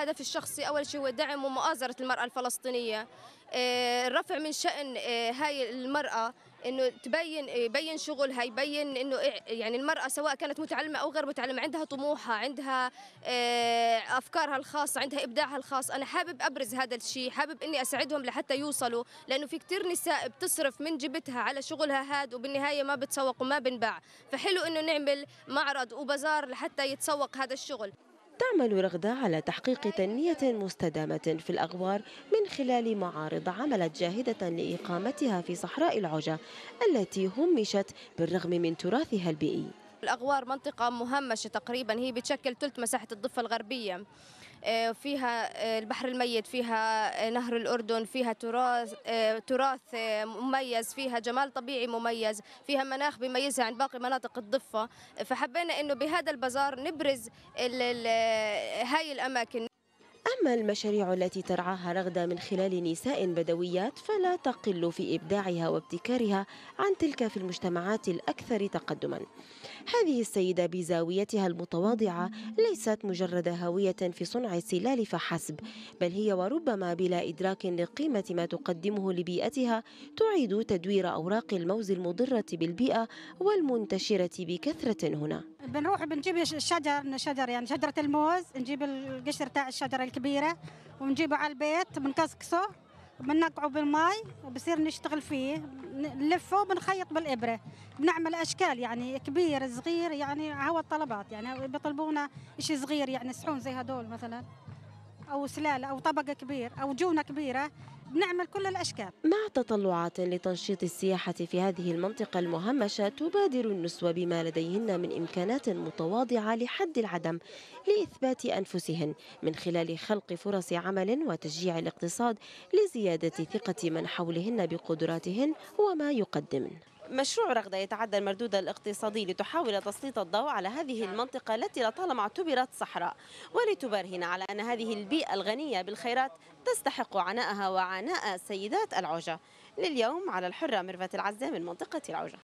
هدفي الشخصي أول شيء هو دعم ومؤازرة المرأة الفلسطينية آه، الرفع من شأن آه، هاي المرأة انه تبين يبين شغلها يبين انه يعني المراه سواء كانت متعلمه او غير متعلمه عندها طموحها عندها آه، افكارها الخاصه عندها ابداعها الخاص انا حابب ابرز هذا الشيء حابب اني اساعدهم لحتى يوصلوا لانه في كثير نساء بتصرف من جيبتها على شغلها هذا وبالنهايه ما بتسوق وما بنباع فحلو انه نعمل معرض وبازار لحتى يتسوق هذا الشغل تعمل رغدة على تحقيق تنمية مستدامة في الأغوار من خلال معارض عملت جاهدة لإقامتها في صحراء العجة التي همشت بالرغم من تراثها البيئي الأغوار منطقة مهمشة تقريبا هي بتشكل ثلث مساحة الضفة الغربية آه، فيها آه، البحر الميت فيها آه، نهر الأردن فيها تراث تراث مميز فيها جمال طبيعي مميز فيها مناخ بيميزها عن باقي مناطق الضفة فحبينا أنه بهذا البازار نبرز هاي الأماكن أما المشاريع التي ترعاها رغدة من خلال نساء بدويات فلا تقل في إبداعها وابتكارها عن تلك في المجتمعات الأكثر تقدما هذه السيدة بزاويتها المتواضعة ليست مجرد هاوية في صنع السلال فحسب بل هي وربما بلا إدراك لقيمة ما تقدمه لبيئتها تعيد تدوير أوراق الموز المضرة بالبيئة والمنتشرة بكثرة هنا بنروح بنجيب الشجر شجر يعني شجرة الموز نجيب القشر تاع الشجرة الكبيرة ونجيبه على البيت بنكسكسه بنقعه بالماي وبصير نشتغل فيه نلفه وبنخيط بالإبرة بنعمل أشكال يعني كبير صغير يعني هو الطلبات يعني بيطلبونا إشي صغير يعني صحون زي هدول مثلا أو سلالة أو طبقة كبير أو جونة كبيرة بنعمل كل الأشكال مع تطلعات لتنشيط السياحة في هذه المنطقة المهمشة تبادر النسوة بما لديهن من إمكانات متواضعة لحد العدم لإثبات أنفسهن من خلال خلق فرص عمل وتشجيع الاقتصاد لزيادة ثقة من حولهن بقدراتهن وما يقدمن مشروع رغدة يتعدى المردود الاقتصادي لتحاول تسليط الضوء على هذه المنطقة التي لطالما اعتبرت صحراء ولتبرهن على أن هذه البيئة الغنية بالخيرات تستحق عناءها وعناء سيدات العوجة لليوم على الحرة مرفة العزة من منطقة العوجة